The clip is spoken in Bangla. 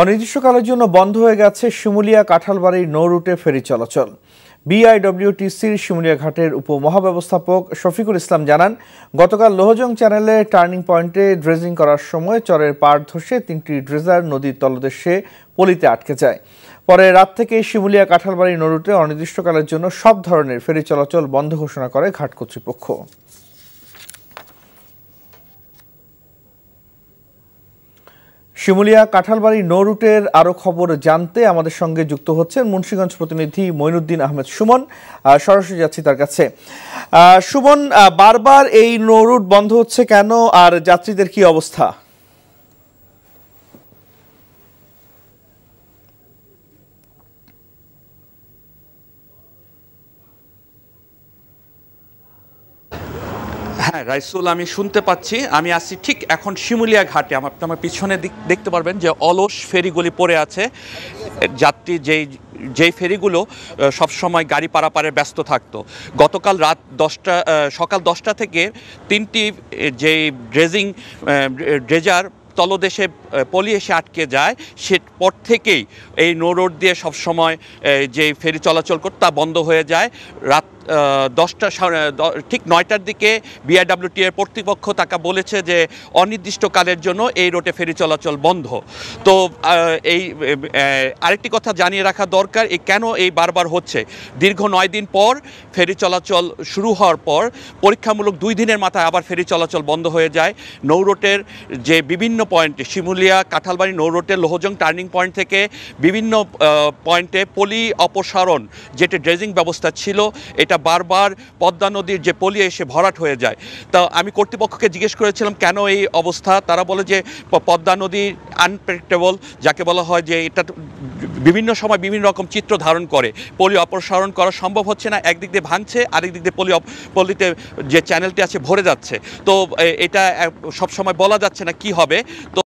অনির্দিষ্টকালের জন্য বন্ধ হয়ে গেছে শিমুলিয়া কাঁঠালবাড়ির নৌ রুটে ফেরি চলাচল বিআইডব্লিউটিসির শিমুলিয়া ঘাটের উপমহাব্যবস্থাপক শফিকুল ইসলাম জানান গতকাল লোহজং চ্যানেলে টার্নিং পয়েন্টে ড্রেজিং করার সময় চরের পার ধসে তিনটি ড্রেজার নদীর তলদেশে পলিতে আটকে যায় পরে রাত থেকে শিমুলিয়া কাঁঠালবাড়ি নরুটে অনির্দিষ্টকালের জন্য সব ধরনের ফেরি চলাচল বন্ধ ঘোষণা করে ঘাট কর্তৃপক্ষ শিমুলিয়া কাঁঠালবাড়ি নো রুটের আরও খবর জানতে আমাদের সঙ্গে যুক্ত হচ্ছেন মুন্সীগঞ্জ প্রতিনিধি মইনুদ্দিন আহমেদ সুমন সরাসরি যাচ্ছি তার কাছে সুমন বারবার এই নো রুট বন্ধ হচ্ছে কেন আর যাত্রীদের কি অবস্থা হ্যাঁ রাইসুল আমি শুনতে পাচ্ছি আমি আসছি ঠিক এখন শিমুলিয়া ঘাটে আমার আমার পিছনে দেখতে পারবেন যে অলস ফেরিগুলি পড়ে আছে যাত্রী যেই যেই ফেরিগুলো সবসময় গাড়ি পারাপারে ব্যস্ত থাকতো গতকাল রাত দশটা সকাল দশটা থেকে তিনটি যেই ড্রেজিং ড্রেজার তলদেশে পলি এসে আটকে যায় সে পর থেকেই এই নো রোড দিয়ে সবসময় যে ফেরি চলাচল করত তা বন্ধ হয়ে যায় রাত দশটা ঠিক নয়টার দিকে বিআইডাব্লিউটি এর কর্তৃপক্ষ তাকে বলেছে যে অনির্দিষ্টকালের জন্য এই রোডে ফেরি চলাচল বন্ধ তো এই আরেকটি কথা জানিয়ে রাখা দরকার এই কেন এই বারবার হচ্ছে দীর্ঘ নয় দিন পর ফেরি চলাচল শুরু হওয়ার পর পরীক্ষামূলক দুই দিনের মাথায় আবার ফেরি চলাচল বন্ধ হয়ে যায় নৌরোটের যে বিভিন্ন পয়েন্টে শিমুলিয়া কাঁঠালবাড়ি নৌরোটের লোহজং টার্নিং পয়েন্ট থেকে বিভিন্ন পয়েন্টে পলি অপসারণ যেটি ড্রেজিং ব্যবস্থা ছিল এটা বারবার পদ্মা নদীর যে পলি এসে ভরাট হয়ে যায় তা আমি কর্তৃপক্ষকে জিজ্ঞেস করেছিলাম কেন এই অবস্থা তারা বলে যে পদ্মা নদী আনপ্রেডিক্টেবল যাকে বলা হয় যে এটা বিভিন্ন সময় বিভিন্ন রকম চিত্র ধারণ করে পলি অপসারণ করা সম্ভব হচ্ছে না একদিক দিয়ে ভাঙছে আরেক দিক দিয়ে পলি পলিতে যে চ্যানেলটি আছে ভরে যাচ্ছে তো এটা সবসময় বলা যাচ্ছে না কি হবে তো